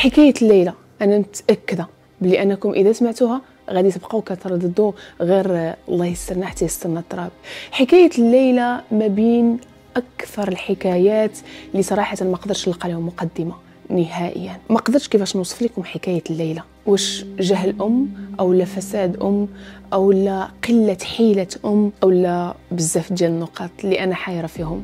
حكايه الليله انا متاكده بلي انكم اذا سمعتوها غادي تبقاو كترددوا غير الله يسترنا حتى يسترنا التراب حكايه الليله ما بين اكثر الحكايات اللي صراحه ما قدرش نلقى لهم مقدمه نهائيا ما قدرتش كيفاش نوصف لكم حكايه الليله واش جهل ام او لا فساد ام او لا قله حيله ام او لا بزاف ديال النقاط اللي انا حايره فيهم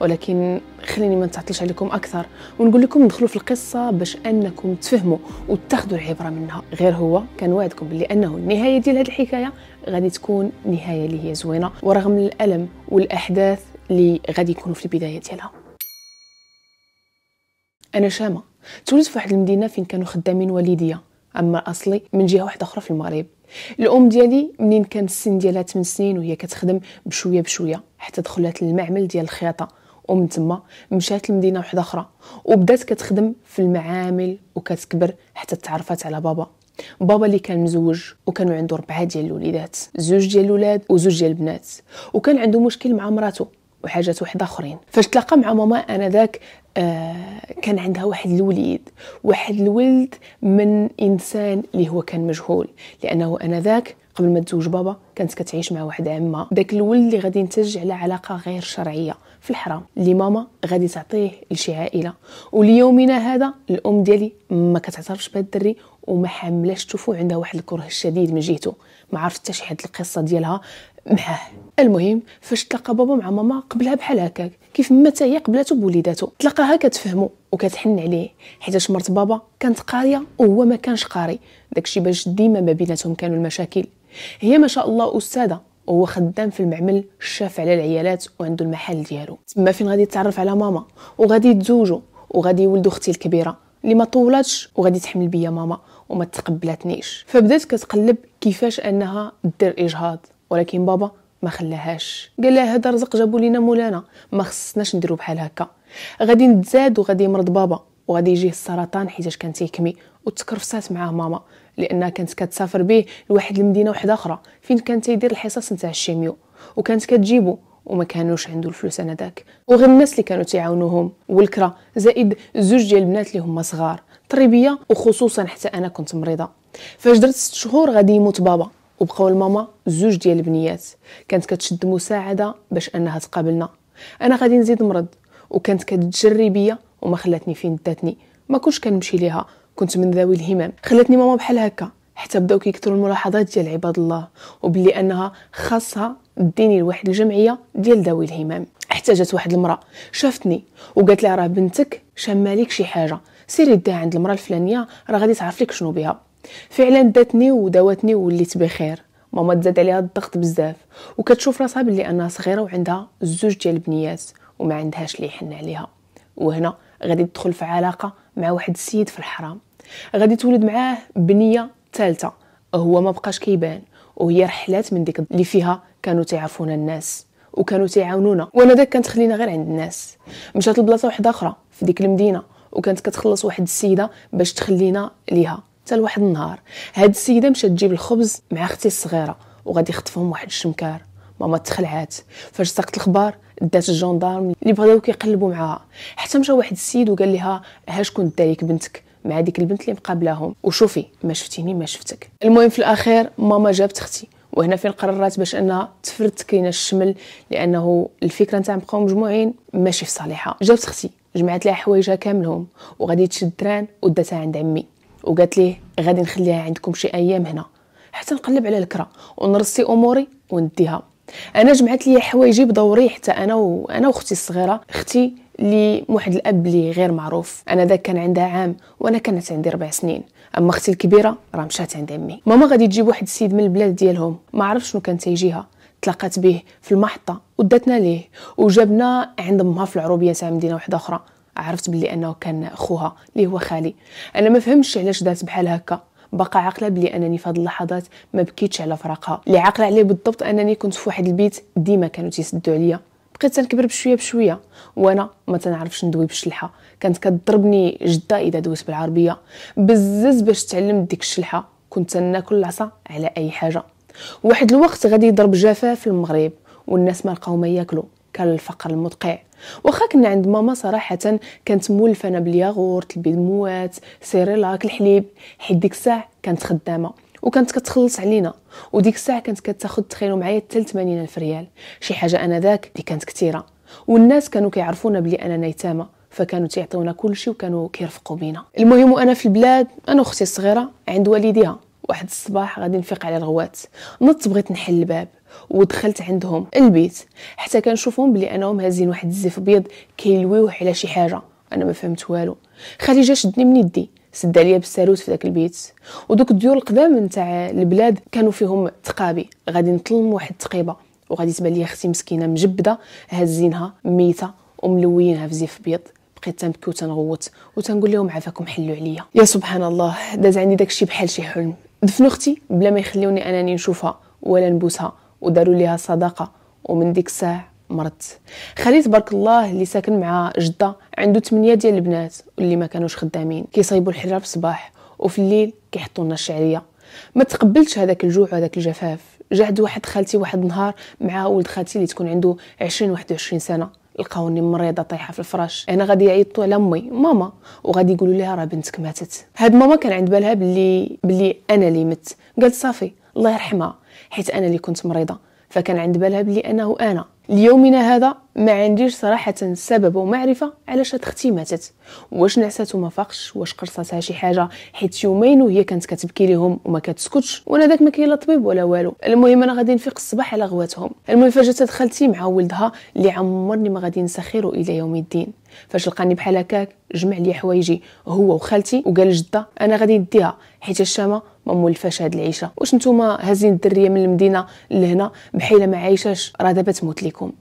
ولكن خليني ما نتعطلش عليكم اكثر ونقول لكم ندخلوا في القصه باش انكم تفهموا وتاخذوا العبره منها غير هو كان وعدكم بلي انه النهايه ديال هذه الحكايه غادي تكون نهايه اللي هي زوينه ورغم الالم والاحداث اللي غادي يكونوا في البدايه ديالها انا شامه تولدت في واحد المدينه فين كانوا خدامين والديا اما اصلي من جهه واحده اخرى في المغرب الام ديالي منين كان السن ديالها 8 سنين وهي كتخدم بشويه بشويه حتى دخلت للمعمل ديال الخياطه ومن تما مشات لمدينه واحده اخرى وبدات كتخدم في المعامل وكتكبر حتى تعرفت على بابا بابا اللي كان مزوج وكانوا عنده ربعه ديال الوليدات زوج ديال الولاد وزوج ديال البنات وكان عنده مشكل مع مراته وحاجات واحدة اخرين فاش تلاقى مع ماما انا ذاك آه كان عندها واحد الوليد واحد الولد من انسان اللي هو كان مجهول لانه انا ذاك قبل ما تزوج بابا كانت كتعيش مع واحد عمها داك الولد اللي غادي ينتج على علاقه غير شرعيه في الحرام اللي ماما غادي تعطيه لشي عائله وليومنا هذا الام ديالي ما كتعترفش بهذا الدري وما حاملاش تشوفو عندها واحد الكره الشديد من جهته ما عرفت حتى شي حد القصه ديالها معاه المهم فاش تلاقى بابا مع ماما قبلها بحال هكاك كيف ما حتى هي قبلته بوليداتو تلقاها كتفهمو وكتحن عليه حيتاش مرت بابا كانت قاريه وهو ما كانش قاري داكشي باش ديما ما بيناتهم كانوا المشاكل هي ما شاء الله استاذه وهو خدام في المعمل شاف على العيالات وعنده المحل ديالو تما فين غادي يتعرف على ماما وغادي يتزوجوا وغادي يولدوا اختي الكبيره اللي ما طولاتش وغادي تحمل بيا ماما وما تقبلاتنيش فبدات كتقلب كيفاش انها دير اجهاض ولكن بابا ما خلاهاش قال لها هذا رزق جابو لينا مولانا ما خصناش نديرو بحال هكا غادي نتزاد وغادي يمرض بابا وغادي يجيه السرطان حيتاش كان تيكمي وتكرفصات معاه ماما لانها كانت كتسافر به لواحد المدينه واحده اخرى فين كان تيدير الحصص نتاع الشيميو وكانت كتجيبو وما كانوش عنده الفلوس انذاك وغير الناس اللي كانوا تيعاونوهم والكرا زائد زوج ديال البنات اللي هما صغار طريبيه وخصوصا حتى انا كنت مريضه فاش درت 6 شهور غادي يموت بابا وبقاو الماما زوج ديال البنيات كانت كتشد مساعده باش انها تقابلنا انا غادي نزيد مرض وكانت كتجري بيا وما خلاتني فين داتني ما كنتش كنمشي ليها كنت من ذوي الهمم خلاتني ماما بحال هكا حتى بداو كيكثروا الملاحظات ديال عباد الله وبلي انها خاصها ديني لواحد الجمعيه ديال ذوي الهمم حتى جات واحد المراه شافتني وقالت لها راه بنتك شامه شي حاجه سيري ديها عند المراه الفلانيه راه غادي تعرف لك شنو بها فعلا داتني وداوتني ووليت بخير ماما تزاد عليها الضغط بزاف وكتشوف راسها بلي انها صغيره وعندها زوج ديال البنيات وما عندهاش اللي يحن عليها وهنا غادي تدخل في علاقه مع واحد السيد في الحرام غادي تولد معاه بنيه ثالثه هو ما بقاش كيبان وهي رحلات من ديك اللي فيها كانوا تعافونا الناس وكانوا تعاونونا وانا داك كانت خلينا غير عند الناس مشات لبلاصه واحده اخرى في ديك المدينه وكانت كتخلص واحد السيده باش تخلينا ليها حتى لواحد النهار هاد السيده مشات تجيب الخبز مع اختي الصغيره وغادي يخطفهم واحد الشمكار ماما تخلعات فاش ساقت الخبار دات الجندارم اللي بغاو كيقلبوا معاها حتى مشى واحد السيد وقال لها ها شكون داليك بنتك مع ديك البنت اللي مقابلاهم وشوفي ما شفتيني ما شفتك المهم في الاخير ماما جابت اختي وهنا فين قررت باش انها تفرد كاينه الشمل لانه الفكره نتاع نبقاو مجموعين ماشي في صالحها جابت اختي جمعت لها حوايجها كاملهم وغادي تشد تران وداتها عند عمي وقالت ليه غادي نخليها عندكم شي ايام هنا حتى نقلب على الكره ونرصي اموري ونديها انا جمعت لي حوايجي بدوري حتى انا وانا واختي الصغيره اختي لي واحد الاب لي غير معروف انا ذاك كان عندها عام وانا كانت عندي ربع سنين اما اختي الكبيره راه مشات عند امي ماما غادي تجيب واحد السيد من البلاد ديالهم ما عرف شنو كان تيجيها تلاقات به في المحطه وداتنا ليه وجابنا عند امها في العروبيه تاع مدينه واحده اخرى عرفت بلي انه كان خوها اللي هو خالي انا ما فهمتش علاش دات بحال هكا باقا عاقله بلي انني في هذه اللحظات ما بكيتش على فراقها اللي عاقله عليه بالضبط انني كنت في واحد البيت ديما كانوا تيسدوا عليا بقيت تنكبر بشويه بشويه وانا ما تنعرفش ندوي بالشلحه كانت كضربني جده اذا دويت بالعربيه بزز باش تعلمت ديك الشلحه كنت ناكل العصا على اي حاجه واحد الوقت غادي يضرب جفاف في المغرب والناس ما لقاو ما ياكلوا كان الفقر المدقع واخا كنا عند ماما صراحه كانت مولفه بالياغورت البيضموات سيريلاك الحليب حيت ديك الساعه كانت خدامه وكانت كتخلص علينا وديك الساعه كانت كتاخد تخيلوا معايا حتى 80 الف ريال شي حاجه انا ذاك اللي كانت كثيره والناس كانوا كيعرفونا بلي اننا يتامى فكانوا تيعطيونا كلشي وكانوا كيرفقوا بينا المهم وانا في البلاد انا اختي الصغيره عند والديها واحد الصباح غادي نفيق على الغوات نط بغيت نحل الباب ودخلت عندهم البيت حتى كنشوفهم بلي انهم هازين واحد الزيف ابيض كيلويوه على شي حاجه انا ما فهمت والو خديجه شدني من يدي سد عليا بالساروت في داك البيت ودوك الديور القدام نتاع البلاد كانوا فيهم تقابي غادي نطلم واحد التقيبه وغادي تبان لي اختي مسكينه مجبده هازينها ميته وملوينها في زيف ابيض بقيت تنبكي وتنغوت وتنقول لهم عافاكم حلوا عليا يا سبحان الله داز عندي داكشي بحال شي حلم دفنو اختي بلا ما يخليوني انني نشوفها ولا نبوسها وداروا ليها صداقه ومن ديك الساعه مرضت خالي تبارك الله اللي ساكن مع جده عنده 8 ديال البنات واللي ما كانوش خدامين كيصايبوا الحراره في الصباح وفي الليل كيحطوا لنا الشعريه ما تقبلتش هذاك الجوع وهذاك الجفاف جا عند واحد خالتي واحد النهار مع ولد خالتي اللي تكون عنده 20 21 سنه لقاوني مريضه طايحه في الفراش انا غادي يعيطوا على امي ماما وغادي يقولوا لها راه بنتك ماتت هاد ماما كان عند بالها بلي بلي انا اللي مت قالت صافي الله يرحمها حيت انا اللي كنت مريضه فكان عند بالها بلي انه انا ليومنا هذا ما عنديش صراحة سبب ومعرفة علاش اختي ماتت واش نعسات وما فاقش واش قرصتها شي حاجة حيت يومين وهي كانت كتبكي ليهم وما كتسكتش وانا داك ما كاين لا طبيب ولا والو المهم انا غادي نفيق الصباح على غواتهم المهم فجأة دخلتي مع ولدها اللي عمرني ما غادي نسخيرو الى يوم الدين فاش لقاني بحال هكاك جمع لي حوايجي هو وخالتي وقال جده انا غادي نديها حيت الشامه ما مول هاد العيشه واش نتوما هازين الدريه من المدينه لهنا بحيله ما عايشاش راه دابا تموت لكم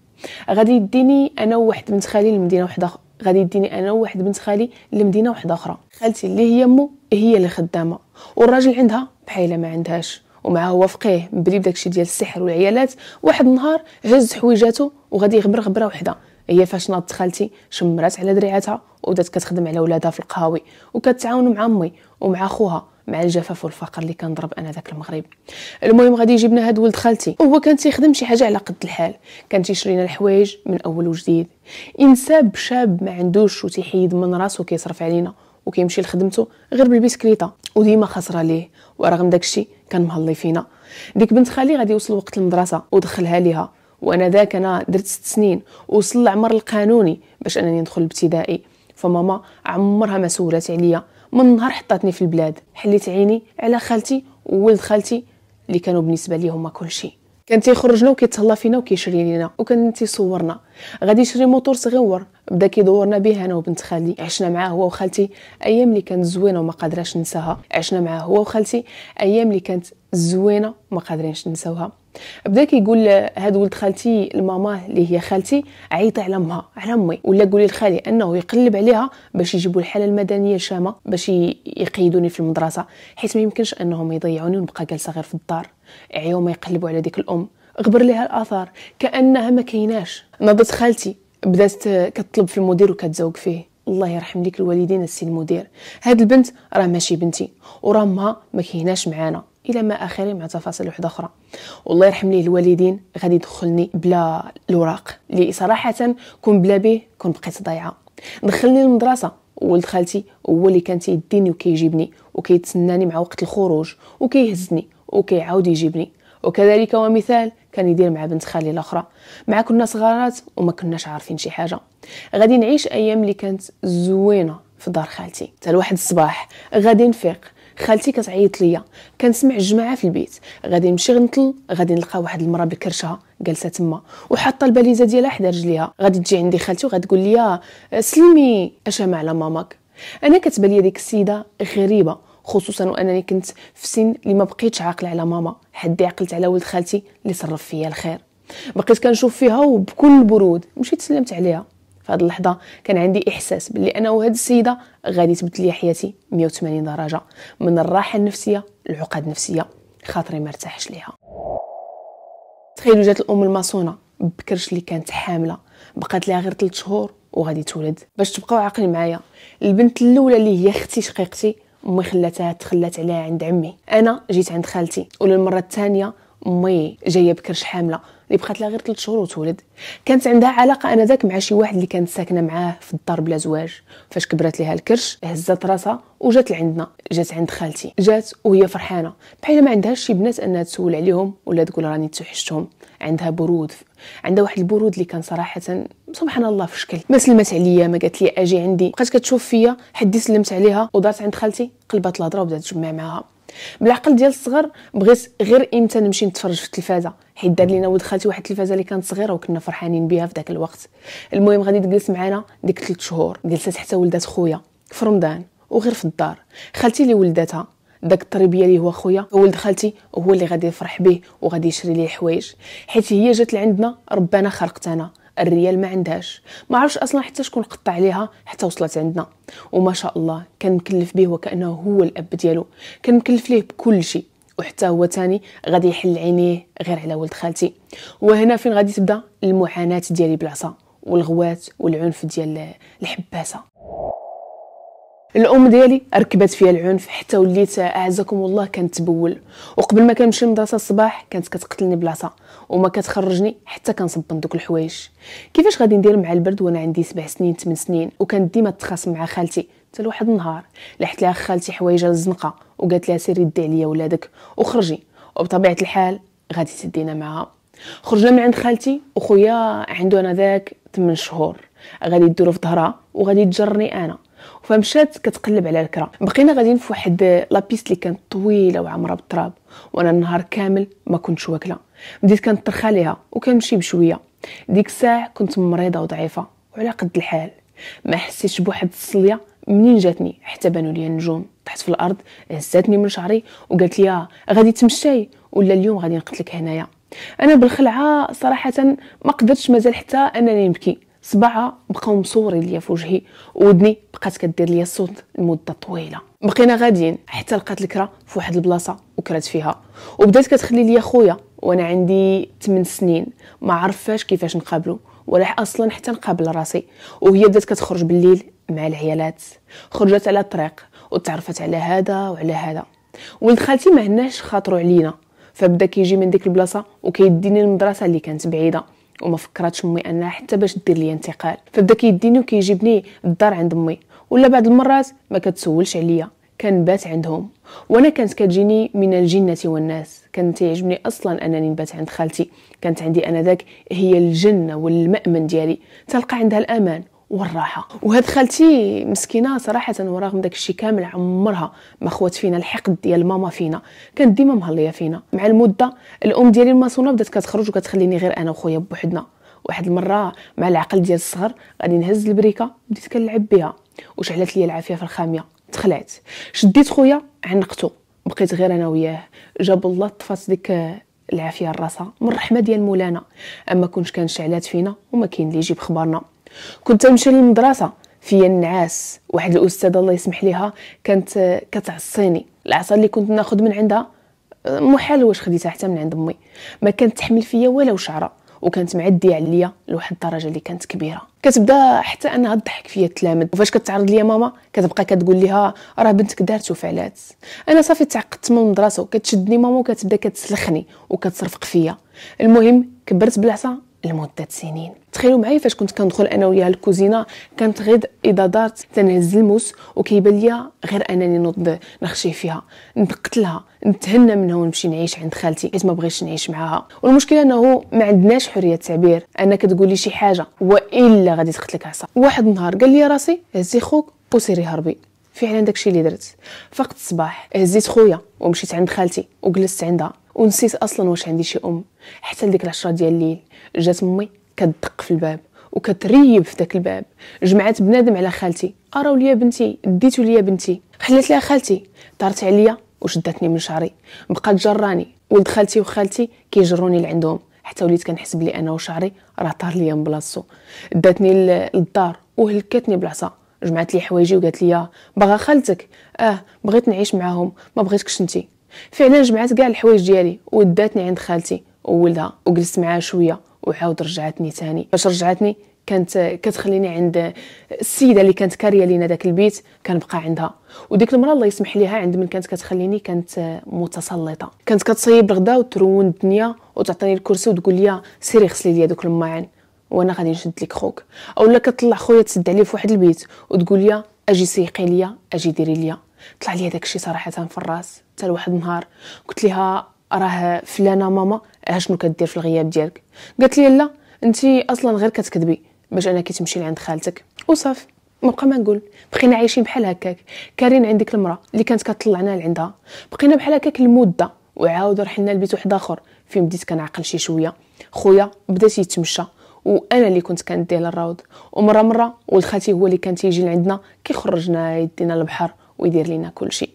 غادي يديني انا وواحد بنت خالي لمدينه وحده غادي يديني انا وواحد بنت خالي لمدينه وحده اخرى خالتي اللي هي امو هي اللي خدامه والراجل عندها بحيله ما عندهاش ومعاه هو فقيه مبري بداكشي ديال السحر والعيالات واحد النهار هز حويجاته وغادي يغبر غبره وحده هي فاش ناضت خالتي شمرات على دريعتها وبدات كتخدم على ولادها في القهاوي وكتعاون مع امي ومع خوها مع الجفاف والفقر اللي كان ضرب انا ذاك المغرب المهم غادي يجيبنا هاد ولد خالتي وهو كان تيخدم شي حاجه على قد الحال كان تيشري لنا الحوايج من اول وجديد انساب شاب ما عندوش وتيحيد من راسو كيصرف علينا وكيمشي لخدمته غير بالبسكليطة وديما خسره ليه ورغم داكشي كان مهلي فينا ديك بنت خالي غادي يوصل وقت المدرسه ودخلها ليها وانا ذاك انا درت ست سنين وصل العمر القانوني باش انني ندخل الابتدائي فماما عمرها ما سولات عليا من نهار حطاتني في البلاد حليت عيني على خالتي وولد خالتي اللي كانوا بالنسبه لي هما كلشي كان تيخرجنا وكيتهلا فينا وكيشري لينا وكان تيصورنا غادي يشري موتور صغيور بدا كيدورنا به انا وبنت خالي عشنا معاه هو وخالتي ايام اللي كانت زوينه وما قادراش ننساها عشنا معاه هو وخالتي ايام اللي كانت زوينه وما قادرينش ننساوها بدا كيقول هاد ولد خالتي الماما اللي هي خالتي عيطي على امها على امي ولا قولي لخالي انه يقلب عليها باش يجيبوا الحاله المدنيه الشامه باش يقيدوني في المدرسه حيت ما يمكنش انهم يضيعوني ونبقى جالسه غير في الدار عيوم ما يقلبوا على ديك الام غبر لها الاثار كانها ما كيناش نضت خالتي بدات كتطلب في المدير وكتزوق فيه الله يرحم ليك الوالدين السي المدير هاد البنت راه ماشي بنتي وراه ما ما معانا الى ما اخره مع تفاصيل وحده اخرى والله يرحم ليه الوالدين غادي يدخلني بلا الوراق لي صراحه كون بلا به كون بقيت ضايعه دخلني المدرسه ولد خالتي هو اللي كان تيديني وكيجيبني وكيتسناني مع وقت الخروج وكيهزني وكيعاود يجيبني وكذلك ومثال كان يدير مع بنت خالي الاخرى مع كنا صغارات وما كناش عارفين شي حاجه غادي نعيش ايام اللي كانت زوينه في دار خالتي حتى لواحد الصباح غادي نفيق خالتي كتعيط ليا كنسمع الجماعه في البيت غادي نمشي غنطل غادي نلقى واحد المراه بكرشها جالسه تما وحاطه الباليزه ديالها حدا رجليها غادي تجي عندي خالتي وغتقول ليا سلمي اشام على ماماك انا كتبان لي ديك السيده غريبه خصوصا وانني كنت في سن اللي ما بقيتش عاقله على ماما حدي عقلت على ولد خالتي اللي صرف فيا الخير بقيت كنشوف فيها وبكل برود مشيت سلمت عليها في هذه اللحظه كان عندي احساس باللي انا وهاد السيده غادي تبدل لي حياتي 180 درجه من الراحه النفسيه للعقد النفسيه خاطري ما ارتاحش ليها تخيلوا جات الام الماسونه بكرش اللي كانت حامله بقات لها غير 3 شهور وغادي تولد باش تبقاو عاقلين معايا البنت الاولى اللي هي اختي شقيقتي امي خلاتها تخلات عليها عند عمي انا جيت عند خالتي وللمره الثانيه امي جايه بكرش حامله اللي بقات لها غير 3 شهور وتولد كانت عندها علاقه انذاك مع شي واحد اللي كانت ساكنه معاه في الدار بلا زواج فاش كبرات ليها الكرش هزات راسها وجات لعندنا جات عند خالتي جات وهي فرحانه بحال ما عندهاش شي بنات انها تسول عليهم ولا تقول راني توحشتهم عندها برود عندها واحد البرود اللي كان صراحه سبحان الله في شكل ما سلمت عليا ما قالت لي اجي عندي بقات كتشوف فيا حد سلمت عليها ودارت عند خالتي قلبات الهضره وبدات تجمع معاها بالعقل ديال الصغر بغيت غير امتى نمشي نتفرج في التلفازه حيت دار لينا ولد خالتي واحد التلفازه اللي كانت صغيره وكنا فرحانين بها في ذاك الوقت المهم غادي تجلس معانا ديك 3 شهور جلست حتى ولدات خويا في رمضان وغير في الدار خالتي اللي ولداتها داك الطريبيه اللي هو خويا ولد خالتي هو اللي غادي يفرح به وغادي يشري ليه الحوايج حيت هي جات لعندنا ربنا خلقتنا الريال ما عندهاش ما عرفش اصلا حتى شكون قطع عليها حتى وصلت عندنا وما شاء الله كان مكلف به وكانه هو الاب ديالو كان مكلف ليه بكل شيء وحتى هو تاني غادي يحل عينيه غير على ولد خالتي وهنا فين غادي تبدا المعاناه ديالي بالعصا والغوات والعنف ديال الحباسه الام ديالي ركبت فيها العنف حتى وليت اعزكم الله كنتبول وقبل ما كنمشي للمدرسه الصباح كانت كتقتلني بلاصه وما كتخرجني حتى كنصبن دوك الحوايج كيفاش غادي ندير مع البرد وانا عندي سبع سنين ثمان سنين وكان ديما تخاصم مع خالتي حتى لواحد النهار لحت لها خالتي حوايجها الزنقه وقالت لها سيري دي عليا ولادك وخرجي وبطبيعه الحال غادي تدينا معها خرجنا من عند خالتي وخويا عنده انا ذاك 8 شهور غادي يديرو في ظهرها وغادي تجرني انا فمشات كتقلب على الكرا بقينا غاديين في واحد آه، لابيست اللي كانت طويله وعامره بالتراب وانا النهار كامل ما كنتش واكله بديت كنترخى ليها وكنمشي بشويه ديك الساعه كنت مريضه وضعيفه وعلى قد الحال ما حسيتش بواحد الصليه منين جاتني حتى بانوا لي النجوم طحت في الارض هزاتني من شعري وقالت لي آه، غادي تمشي ولا اليوم غادي نقتلك هنايا انا بالخلعه صراحه ما قدرتش مازال حتى انني نبكي صباعها بقاو مصورين ليا في وجهي ودني بقات كدير ليا الصوت لمده طويله بقينا غاديين حتى لقات الكره في واحد البلاصه وكرات فيها وبدات كتخلي ليا خويا وانا عندي 8 سنين ما عرفاش كيفاش نقابلو ولا اصلا حتى نقابل راسي وهي بدات كتخرج بالليل مع العيالات خرجت على الطريق وتعرفت على هذا وعلى هذا ولد خالتي ما عندناش خاطرو علينا فبدا كيجي من ديك البلاصه وكيديني للمدرسه اللي كانت بعيده وما فكراتش امي انها حتى باش دير لي انتقال فبدا كيديني وكيجيبني الدار عند امي ولا بعض المرات ما كتسولش عليا كنبات عندهم وانا كانت كتجيني من الجنه والناس كان تيعجبني اصلا انني نبات عند خالتي كانت عندي ذاك هي الجنه والمامن ديالي تلقى عندها الامان والراحه وهاد خالتي مسكينه صراحه ورغم داك الشي كامل عمرها ما خوات فينا الحقد ديال ماما فينا كانت ديما مهليه فينا مع المده الام ديالي الماسونه بدات كتخرج وكتخليني غير انا وخويا بوحدنا واحد المره مع العقل ديال الصغر غادي نهز البريكه بديت كنلعب بها وشعلت لي العافيه في الخاميه تخلعت شديت خويا عنقته بقيت غير انا وياه جاب الله طفات ديك العافيه الراسه من الرحمه ديال مولانا اما كونش كان شعلات فينا وما كاين اللي يجيب خبرنا كنت نمشي للمدرسه فيا النعاس واحد الاستاذه الله يسمح ليها كانت كتعصيني العصا اللي كنت ناخذ من عندها محال واش خديتها حتى من عند امي ما كانت تحمل فيا ولا وشعره وكانت معديه عليا لواحد الدرجه اللي كانت كبيره كتبدا حتى انها تضحك فيا التلامذ وفاش كتعرض ليا ماما كتبقى كتقول ليها راه بنتك دارت وفعلات انا صافي تعقدت من المدرسه وكتشدني ماما وكتبدا كتسلخني وكتصرفق فيا المهم كبرت بالعصا لمده سنين تخيلوا معايا فاش كنت كندخل انا وياها الكوزينه كانت غير اذا دارت تنهز الموس وكيبان ليا غير انني نوض نخشي فيها نقتلها نتهنى منها ونمشي نعيش عند خالتي حيت ما بغيتش نعيش معاها والمشكله انه ما عندناش حريه تعبير انا كتقولي شي حاجه والا غادي تقتلك عصا واحد النهار قال لي راسي هزي خوك وسيري هربي فعلا داكشي اللي درت فقت الصباح هزيت خويا ومشيت عند خالتي وجلست عندها ونسيت اصلا واش عندي شي ام حتى لديك العشرة ديال الليل جات امي كتدق في الباب وكتريب في داك الباب جمعات بنادم على خالتي اراو ليا بنتي ديتو ليا بنتي خلات ليها خالتي طارت عليا وشدتني من شعري بقات جراني ولد خالتي وخالتي كيجروني لعندهم حتى وليت كنحس بلي انا وشعري راه طار ليا من بلاصتو داتني للدار وهلكتني بالعصا جمعت لي حوايجي وقالت لي باغا خالتك اه بغيت نعيش معاهم ما بغيتكش انتي فعلا جمعت كاع الحوايج ديالي وداتني عند خالتي وولدها وجلست معاها شويه وعاود رجعتني تاني فاش رجعتني كانت كتخليني عند السيده اللي كانت كاريه لينا داك البيت كنبقى عندها وديك المره الله يسمح ليها عند من كانت كتخليني كانت متسلطه كانت كتصيب الغداء وترون الدنيا وتعطيني الكرسي وتقول لي سيري غسلي لي دوك الماعن وانا غادي نشد لك خوك اولا كطلع خويا تسد عليه في واحد البيت وتقول لي اجي سيقي ليا اجي ديري ليا طلع لي هذاك الشيء صراحه في الراس حتى لواحد النهار قلت لها راه فلانه ماما اشنو شنو كدير في الغياب ديالك قالت لي لا انت اصلا غير كتكذبي باش انا كتمشي لعند خالتك وصافي نبقى ما نقول بقينا عايشين بحال هكاك كارين عندك المراه اللي كانت كطلعنا لعندها بقينا بحال هكاك المده وعاود رحنا لبيت واحد اخر فين بديت كنعقل شي شويه خويا بدا يتمشى وانا اللي كنت كنديه للروض ومره مره ولد خالتي هو اللي كان تيجي لعندنا كيخرجنا يدينا البحر ويدير لينا كلشي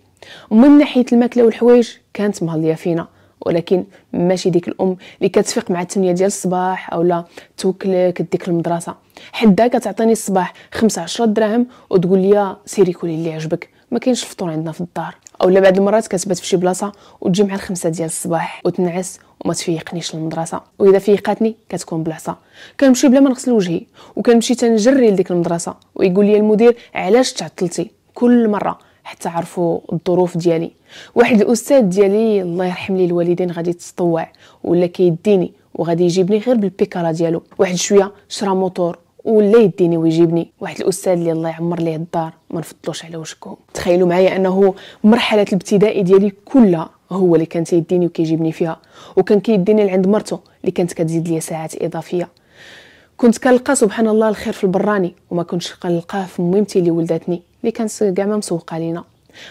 من ناحيه الماكله والحوايج كانت مهليه فينا ولكن ماشي ديك الام اللي كتفيق مع التمنية ديال الصباح اولا توكلك ديك المدرسه حدا كتعطيني الصباح 15 دراهم وتقول لي سيري كلي اللي عجبك ما كاينش الفطور عندنا في الدار اولا بعض المرات كتبات في شي بلاصه وتجي مع الخمسة ديال الصباح وتنعس وما تفيقنيش للمدرسه واذا فيقاتني كتكون بالعصا كنمشي بلا ما نغسل وجهي وكنمشي تنجري لديك المدرسه ويقول لي المدير علاش تعطلتي كل مره حتى عرفوا الظروف ديالي واحد الاستاذ ديالي الله يرحم لي الوالدين غادي تطوع ولا كيديني وغادي يجيبني غير بالبيكالا ديالو واحد شويه شرا موتور ولا يديني ويجيبني واحد الاستاذ اللي الله يعمر ليه الدار ما نفضلوش على وشكم تخيلوا معايا انه مرحله الابتدائي ديالي كلها هو اللي كان تيديني وكيجيبني فيها وكان كيديني لعند مرته اللي كانت كتزيد ليا ساعات اضافيه كنت كنلقى سبحان الله الخير في البراني وما كنتش كنلقاه في ميمتي اللي ولدتني اللي كانت كاع ما مسوقه لينا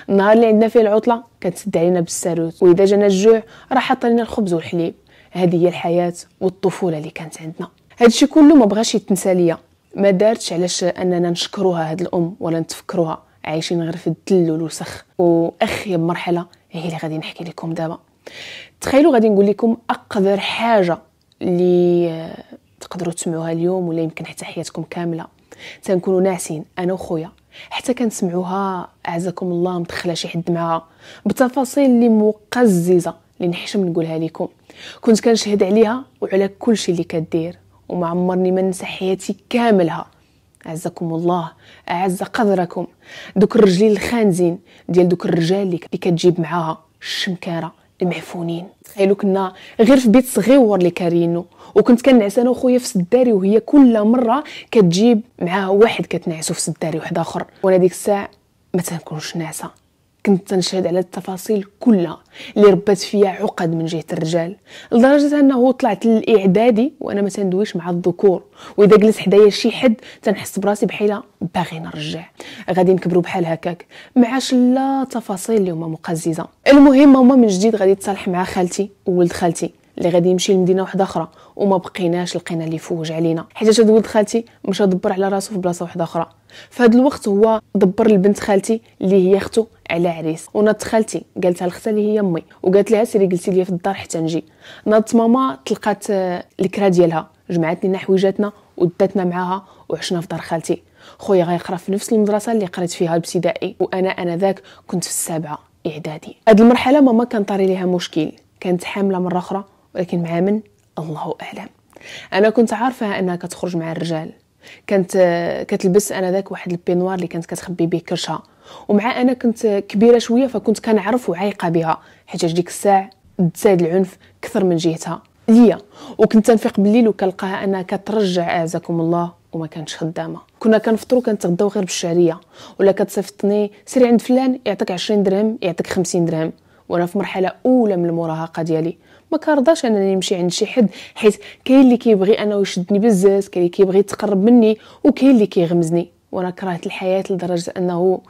النهار اللي عندنا فيه العطله كتسد علينا بالساروت واذا جانا الجوع راه حاط لنا الخبز والحليب هذه هي الحياه والطفوله اللي كانت عندنا هادشي كله ما بغاش يتنسى ليا ما دارتش علاش اننا نشكروها هاد الام ولا نتفكروها عايشين غير في الدل والوسخ واخيب مرحله هي اللي غادي نحكي لكم دابا تخيلوا غادي نقول لكم اقدر حاجه اللي آه، تقدروا تسمعوها اليوم ولا يمكن حتى حياتكم كامله تنكونوا ناعسين انا وخويا حتى كنسمعوها اعزكم الله مدخله شي حد معاها بتفاصيل اللي مقززه اللي نحشم نقولها لكم كنت كنشهد عليها وعلى كل شيء اللي كدير وما عمرني ما ننسى حياتي كاملها اعزكم الله اعز قدركم دوك الرجلين الخانزين ديال دوك الرجال اللي كتجيب معاها الشمكاره المعفونين تخيلوا كنا غير في بيت صغيور اللي كارينو وكنت كنعس انا وخويا في سداري وهي كل مره كتجيب معاها واحد كتنعسو في سداري واحد اخر وانا ديك الساعه ما تنكونش ناعسه كنت تنشهد على التفاصيل كلها اللي ربات فيا عقد من جهه الرجال لدرجه انه طلعت للاعدادي وانا ما تندويش مع الذكور واذا جلس حدايا شي حد تنحس براسي بحيلة باغي نرجع غادي نكبروا بحال هكاك معاش لا تفاصيل اللي هما مقززه المهم ماما من جديد غادي تصالح مع خالتي وولد خالتي اللي غادي يمشي لمدينه واحده اخرى وما بقيناش لقينا اللي فوج علينا حيت هاد ولد خالتي مشى دبر على راسو في بلاصه واحده اخرى فهاد الوقت هو دبر لبنت خالتي اللي هي اختو على عريس ونات خالتي قالتها لختها اللي هي امي وقالت لها سيري جلسي ليا في الدار حتى نجي نات ماما تلقات آه، الكرا ديالها جمعات لينا حويجاتنا وداتنا معاها وعشنا في دار خالتي خويا غيقرا في نفس المدرسه اللي قريت فيها الابتدائي وانا انذاك كنت في السابعه اعدادي هاد المرحله ماما كان طاري ليها مشكل كانت حامله مره اخرى ولكن مع من الله اعلم انا كنت عارفه انها كتخرج مع الرجال كانت كتلبس انا ذاك واحد البينوار اللي كانت كتخبي به كرشها ومع انا كنت كبيره شويه فكنت كنعرف وعايقه بها حيت ديك الساعه تزاد العنف اكثر من جهتها ليا وكنت تنفيق بالليل وكنلقاها انها كترجع اعزكم الله وما كانتش خدامه كنا كنفطروا كنتغداو غير بالشعريه ولا كتصيفطني سيري عند فلان يعطيك 20 درهم يعطيك 50 درهم وانا في مرحله اولى من المراهقه ديالي ما كنرضاش انني نمشي عند شي حد حيت كاين اللي كيبغي انه يشدني بزاف كاين اللي كيبغي يتقرب مني وكاين اللي كيغمزني وانا كرهت الحياه لدرجه انه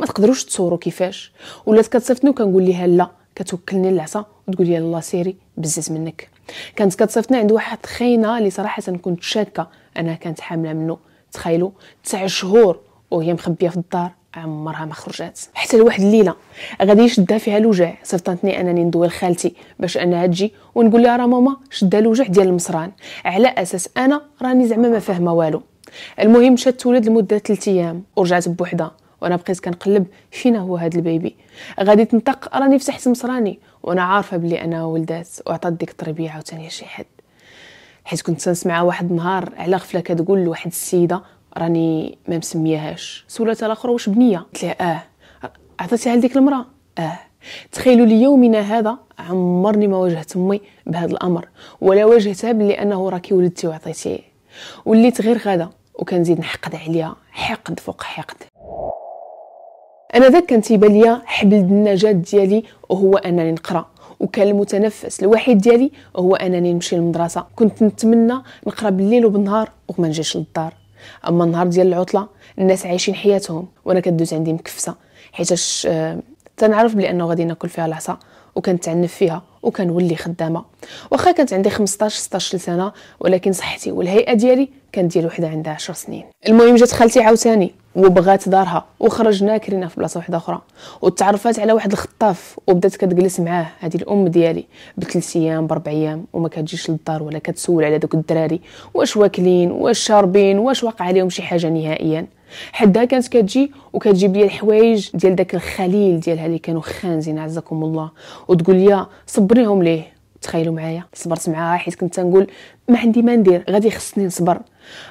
ما تقدروش تصوروا كيفاش ولات كتصيفطني وكنقول ليها لا كتوكلني العصا وتقول لي الله سيري بزز منك كانت كتصيفطني عند واحد خاينه اللي صراحه كنت شاكه انها كانت حامله منه تخيلوا تسع شهور وهي مخبيه في الدار عمرها ما خرجات حتى لواحد الليله غادي يشدها فيها الوجع صيفطتني انني ندوي لخالتي باش انها تجي ونقول لها راه ماما شدها الوجع ديال المصران على اساس انا راني زعما ما فاهمه والو المهم مشات تولد لمده 3 ايام ورجعت بوحدها وانا بقيت كنقلب فينا هو هذا البيبي غادي تنطق راني فتحت مصراني وانا عارفه بلي انا ولدات وعطات ديك التربيه عاوتاني شي حد حيت كنت نسمع واحد النهار على غفله كتقول لواحد السيده راني ما مسمياهاش سولتها الاخرى واش بنيه قلت لها اه عطيتيها لديك المراه اه تخيلوا ليومنا هذا عمرني ما واجهت امي بهذا الامر ولا واجهتها بلي انه راكي ولدتي وعطيتيه وليت غير غدا وكنزيد نحقد عليها حقد فوق حقد انا ذاك كان تيبان ليا حبل النجاه ديالي وهو انني نقرا وكان المتنفس الوحيد ديالي هو انني نمشي للمدرسه كنت نتمنى نقرا بالليل وبالنهار وما نجيش للدار اما النهار ديال العطله الناس عايشين حياتهم وانا كدوز عندي مكفسه حيتاش آه، تنعرف بلي انه غادي ناكل فيها العصا وكنتعنف فيها وكنولي خدامه واخا كانت عندي 15 16 سنه ولكن صحتي والهيئه ديالي كانت ديال وحده عندها 10 سنين المهم جات خالتي عاوتاني وبغات دارها وخرجنا كرينا في بلاصه واحده اخرى وتعرفات على واحد الخطاف وبدات كتجلس معاه هذه الام ديالي بثلاث ايام باربع ايام وما كتجيش للدار ولا كتسول على دوك الدراري واش واكلين واش شاربين واش واقع عليهم شي حاجه نهائيا حدها كانت كتجي وكتجيب لي الحوايج ديال داك الخليل ديالها اللي كانوا خانزين عزكم الله وتقول لي صبريهم ليه تخيلوا معايا صبرت معاها حيت كنت تنقول ما عندي ما ندير غادي خصني نصبر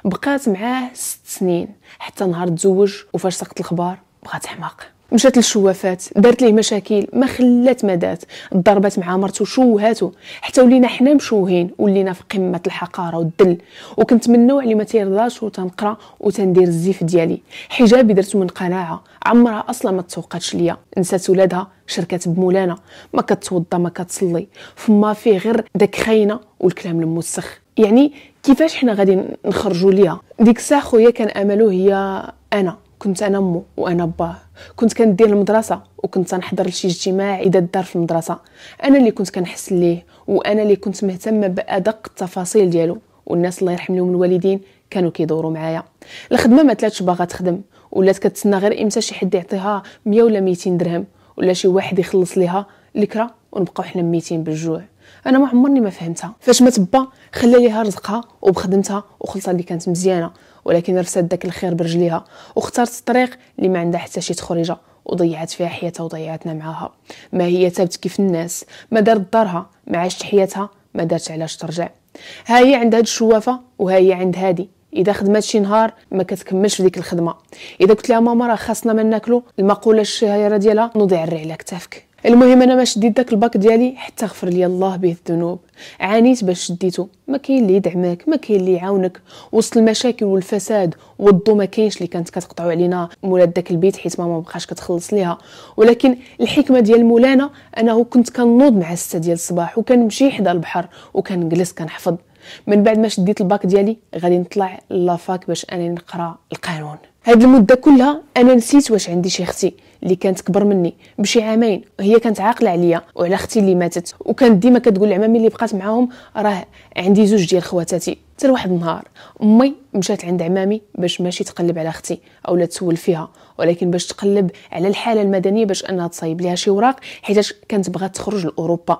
بقات معاه ست سنين حتى نهار تزوج وفاش سقط الخبار بقات حماق مشات للشوافات دارت ليه مشاكل ما خلات ما دات ضربات مع مرتو شوهاتو حتى ولينا حنا مشوهين ولينا في قمه الحقاره والذل وكنتمنوا عليه ما تيرضاش وتنقرا وتندير الزيف ديالي حجابي درتو من قناعه عمرها اصلا ما تسوقاتش ليا نسات ولادها شركات بمولانا ما كتوضى ما كتصلي فما فيه غير داك خاينه والكلام الموسخ يعني كيفاش حنا غادي نخرجوا ليها ديك الساعه خويا كان امله هي انا كنت انا مو وانا باه كنت كندير المدرسه وكنت تنحضر لشي اجتماع اذا دار في المدرسه انا اللي كنت كنحس ليه وانا اللي كنت مهتمه بادق التفاصيل ديالو والناس الله يرحم لهم الوالدين كانوا كيدوروا معايا الخدمه ما تلاتش باغا تخدم ولات كتسنى غير امتى شي حد يعطيها 100 ولا 200 درهم ولا شي واحد يخلص ليها الكره ونبقاو حنا ميتين بالجوع انا ما عمرني ما فهمتها فاش مات با خلى ليها رزقها وبخدمتها وخلصها اللي كانت مزيانه ولكن رسات داك الخير برجليها واختارت الطريق اللي ما عندها حتى شي تخرجه وضيعت فيها حياتها وضيعتنا معاها ما هي تابت كيف الناس ما دارت دارها ما عاشت حياتها ما دارت علاش ترجع ها هي عند الشوافه وها هي عند هادي اذا خدمات شي نهار ما كتكملش في ديك الخدمه اذا قلت لها ماما راه خاصنا ما ناكلو المقوله الشهيره ديالها نوضي عري على كتافك المهم انا ما شديت داك الباك ديالي حتى غفر لي الله به الذنوب عانيت باش شديته ما كاين اللي يدعمك ما كاين اللي يعاونك وسط المشاكل والفساد والضو ما كاينش اللي كانت كتقطعوا علينا مولات داك البيت حيت ماما ما بقاش كتخلص ليها ولكن الحكمه ديال مولانا انه كنت كنوض مع السته ديال الصباح وكنمشي حدا البحر وكنجلس كنحفظ من بعد ما شديت الباك ديالي غادي نطلع لافاك باش انا نقرا القانون هاد المده كلها انا نسيت واش عندي شي اختي اللي كانت كبر مني بشي عامين وهي كانت عاقله عليا وعلى اختي اللي ماتت وكانت ديما كتقول لعمامي اللي بقات معاهم راه عندي زوج ديال خواتاتي حتى لواحد النهار امي مشات عند عمامي باش ماشي تقلب على اختي اولا تسول فيها ولكن باش تقلب على الحاله المدنيه باش انها تصايب ليها شي اوراق حيت كانت بغات تخرج لاوروبا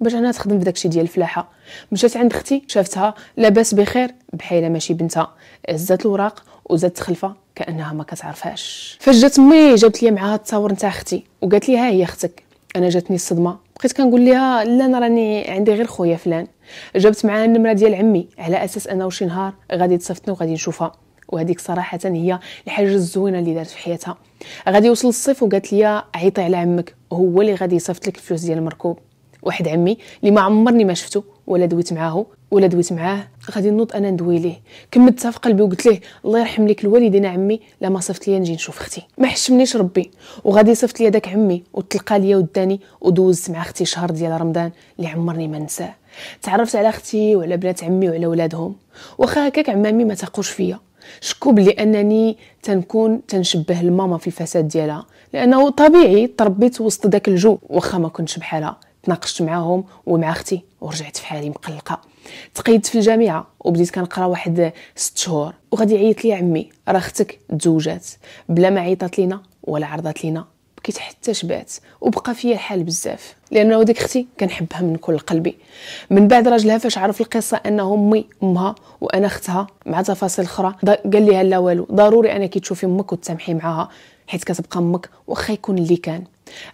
باش انا تخدم بداكشي ديال الفلاحه مشات عند اختي شافتها لاباس بخير بحاله ماشي بنتها هزات الوراق وزادت خلفه كانها ما كتعرفهاش فاش جات مي جابت لي معاها التصاور نتاع اختي وقالت لي ها هي اختك انا جاتني الصدمه بقيت كنقول لها لا انا راني عندي غير خويا فلان جابت معاها النمره ديال عمي على اساس انه شي نهار غادي تصيفطني وغادي نشوفها وهذيك صراحه هي الحاجه الزوينه اللي دارت في حياتها غادي يوصل الصيف وقالت لي عيطي على عمك هو اللي غادي يصيفط لك الفلوس ديال المركوب واحد عمي اللي ما عمرني ما شفته ولا دويت معاه ولا دويت معاه غادي نوض انا ندوي ليه كملت في قلبي وقلت ليه الله يرحم ليك الوالدين عمي لا ما صفت ليا نجي نشوف اختي ما حشمنيش ربي وغادي صفت ليا داك عمي وتلقى ليا وداني ودوزت مع اختي شهر ديال رمضان اللي عمرني ما نساه تعرفت على اختي وعلى بنات عمي وعلى ولادهم واخا هكاك عمامي ما تقوش فيا شكو بلي انني تنكون تنشبه الماما في الفساد ديالها لانه طبيعي تربيت وسط داك الجو واخا ما كنتش بحالها تناقشت معاهم ومع اختي ورجعت في حالي مقلقه تقيدت في الجامعه وبديت كنقرا واحد ست شهور وغادي عيط لي عمي راه اختك تزوجات بلا ما عيطات لينا ولا عرضات لينا بكيت حتى شبعت وبقى فيا الحال بزاف لانه ديك اختي كنحبها من كل قلبي من بعد راجلها فاش عرف القصه انه امي امها وانا اختها مع تفاصيل اخرى قال لي لا والو ضروري انك تشوفي امك وتسامحي معاها حيت كتبقى امك واخا يكون اللي كان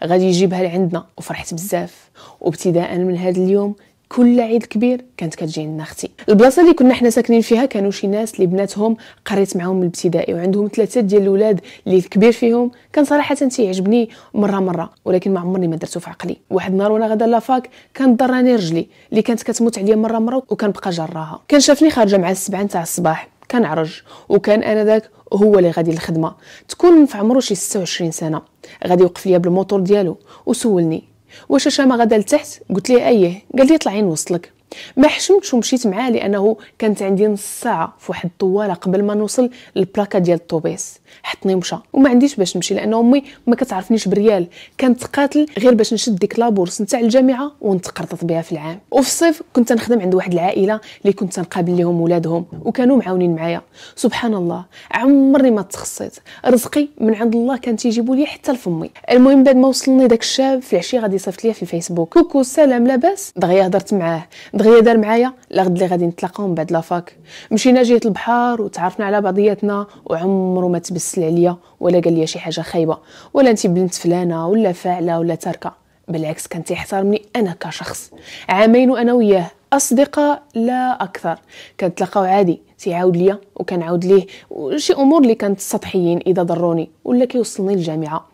غادي يجيبها لعندنا وفرحت بزاف وابتداء من هذا اليوم كل عيد كبير كانت كتجي عندنا اختي البلاصه اللي كنا حنا ساكنين فيها كانوا شي ناس اللي بناتهم قريت معاهم من الابتدائي وعندهم ثلاثه ديال الاولاد اللي الكبير فيهم كان صراحه تيعجبني مره مره ولكن ما عمرني ما درتو في عقلي واحد النهار وانا غادا لافاك كان ضراني رجلي اللي كانت كتموت عليا مره مره وكنبقى جراها كان شافني خارجه مع السبعه نتاع الصباح كان عرج وكان ذاك هو اللي غادي للخدمه تكون في عمره شي 26 سنه غادي يوقف ليا بالموتور ديالو وسولني واش اش ما غادا لتحت قلت ليه ايه قال لي طلعي نوصلك ما حشمتش ومشيت معاه لانه كانت عندي نص ساعه في واحد الطواله قبل ما نوصل للبلاكا ديال الطوبيس حطني مشى وما عنديش باش نمشي لان امي ما كتعرفنيش بريال كانت قاتل غير باش نشد ديك لابورس نتاع الجامعه ونتقرطط بها في العام وفي الصيف كنت نخدم عند واحد العائله اللي كنت نقابل لهم ولادهم وكانوا معاونين معايا سبحان الله عمرني ما تخصيت رزقي من عند الله كان تيجيبوا لي حتى لفمي المهم بعد ما وصلني داك الشاب في العشيه غادي يصيفط لي في الفيسبوك كوكو سلام لاباس دغيا هضرت معاه دغيا دار معايا لغد اللي غادي نتلاقاو من بعد لافاك مشينا جهه البحر وتعرفنا على بعضياتنا وعمرو ما تبسل عليا ولا قال لي شي حاجه خايبه ولا انت بنت فلانه ولا فاعله ولا تاركه بالعكس كان تيحترمني انا كشخص عامين وانا وياه اصدقاء لا اكثر كنتلاقاو عادي تيعاود ليا وكنعاود ليه وشي امور اللي كانت سطحيين اذا ضروني ولا كيوصلني للجامعه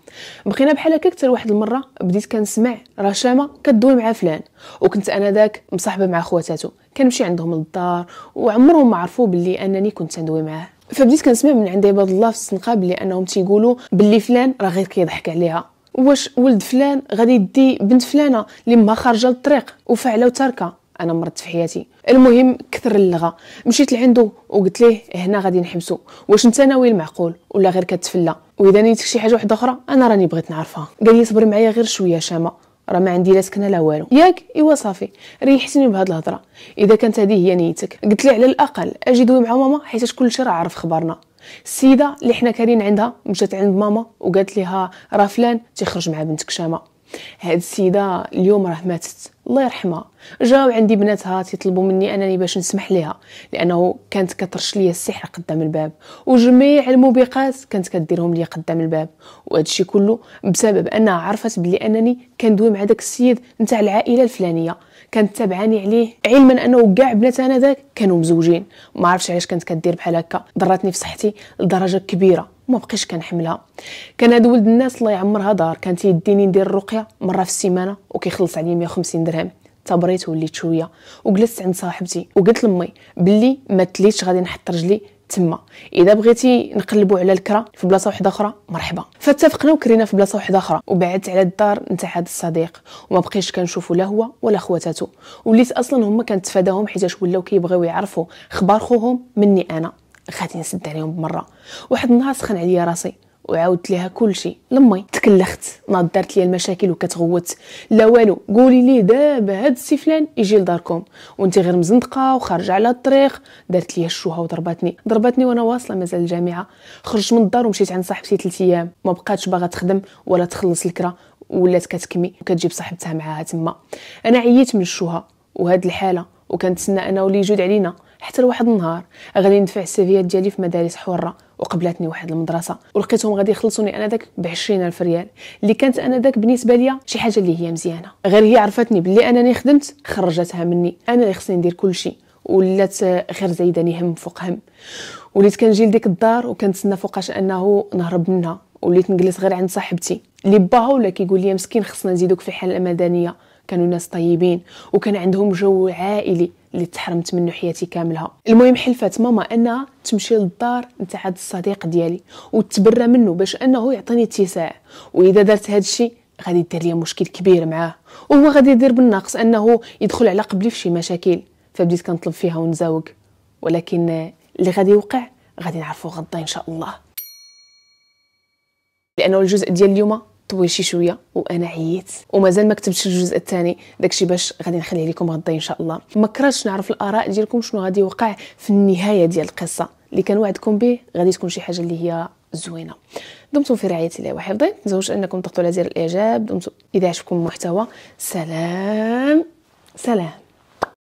بقينا بحال هكاك حتى واحد المره بديت كنسمع رشامه كدوي مع فلان وكنت انا ذاك مصاحبه مع خواتاتو كنمشي عندهم للدار وعمرهم ما عرفوا بلي انني كنت ندوي معاه فبديت كنسمع من عند عباد الله في السنقه بلي انهم تيقولوا بلي فلان راه غير كيضحك عليها واش ولد فلان غادي يدي بنت فلانه اللي ما خارجه للطريق وفعله وتركه انا مرت في حياتي المهم كثر اللغه مشيت لعندو وقلت ليه هنا غادي نحبسو واش انت ناوي المعقول ولا غير كتفلى واذا نيتك شي حاجه واحده اخرى انا راني بغيت نعرفها قال لي صبر معايا غير شويه شامه راه ما عندي لا سكنه لا والو ياك ايوا صافي ريحتني بهاد الهضره اذا كانت هذه هي نيتك قلت لي على الاقل اجي دوي مع ماما حيت كلشي راه عارف خبرنا السيده اللي حنا كارين عندها مشات عند ماما وقالت لها راه فلان تيخرج مع بنتك شامه هاد السيده اليوم راه ماتت الله يرحمها جاو عندي بناتها تيطلبوا مني انني باش نسمح ليها لانه كانت كترش ليا السحر قدام الباب وجميع الموبقات كانت كديرهم ليا قدام الباب وهذا الشيء كله بسبب انها عرفت بلي انني كندوي مع داك السيد نتاع العائله الفلانيه كانت تابعاني عليه علما انه كاع بنات انا ذاك كانوا مزوجين ما عرفتش علاش كانت كدير بحال هكا ضراتني في صحتي لدرجه كبيره ما بقيتش كنحملها كان هذا ولد الناس الله يعمرها دار كان تيديني ندير الرقيه مره في السيمانه وكيخلص عليا 150 درهم تبريت وليت شويه وجلست عند صاحبتي وقلت لامي بلي ما تليتش غادي نحط رجلي تما اذا بغيتي نقلبوا على الكرا في بلاصه واحده اخرى مرحبا فاتفقنا وكرينا في بلاصه واحده اخرى وبعدت على الدار نتاع هذا الصديق وما بقيتش كنشوفو لا هو ولا خواتاتو وليت اصلا هما كنتفاداهم حيتاش ولاو كيبغيو يعرفوا اخبار خوهم مني انا غادي نسد عليهم بمره واحد النهار سخن عليا راسي وعاودت ليها كلشي لمي تكلخت ناض دارت ليا المشاكل وكتغوت لا والو قولي لي دابا هاد السي فلان يجي لداركم وانت غير مزندقه وخارجه على الطريق دارت ليا الشوهه وضربتني ضربتني وانا واصله مازال الجامعه خرجت من الدار ومشيت عند صاحبتي 3 ايام ما بقاتش باغا تخدم ولا تخلص الكره ولات كتكمي وكتجيب صاحبتها معاها تما انا عييت من الشوهه وهاد الحاله وكنتسنى انا ولي يجود علينا حتى لواحد النهار غادي ندفع السيفيات ديالي في مدارس حره وقبلتني واحد المدرسه ولقيتهم غادي يخلصوني انا داك ب 20000 ريال اللي كانت انا داك بالنسبه ليا شي حاجه اللي هي مزيانه غير هي عرفتني بلي انني خدمت خرجتها مني انا اللي خصني ندير كلشي ولات غير زايداني هم فوق هم وليت كنجي لديك الدار وكنتسنى فوقاش انه نهرب منها وليت نجلس غير عند صاحبتي اللي باها ولا كيقول لي مسكين خصنا نزيدوك في حال المدنيه كانوا ناس طيبين وكان عندهم جو عائلي اللي تحرمت منه حياتي كاملها المهم حلفت ماما انها تمشي للدار نتاع هذا الصديق ديالي وتبرى منه باش انه يعطيني اتساع واذا درت هذا الشيء غادي دير لي مشكل كبير معاه وهو غادي يدير بالنقص انه يدخل على قبلي في شي مشاكل فبديت كنطلب فيها ونزاوق ولكن اللي غادي يوقع غادي نعرفه غدا ان شاء الله لانه الجزء ديال اليوم طول شي شويه وانا عييت ومازال ما كتبتش الجزء الثاني داكشي باش غادي نخليه لكم غدا ان شاء الله ما كرهتش نعرف الاراء ديالكم شنو غادي يوقع في النهايه ديال القصه اللي كان وعدكم به غادي تكون شي حاجه اللي هي زوينه دمتم في رعايه الله وحفظه ما تنساوش انكم تضغطوا على زر الاعجاب دمتم اذا عجبكم المحتوى سلام سلام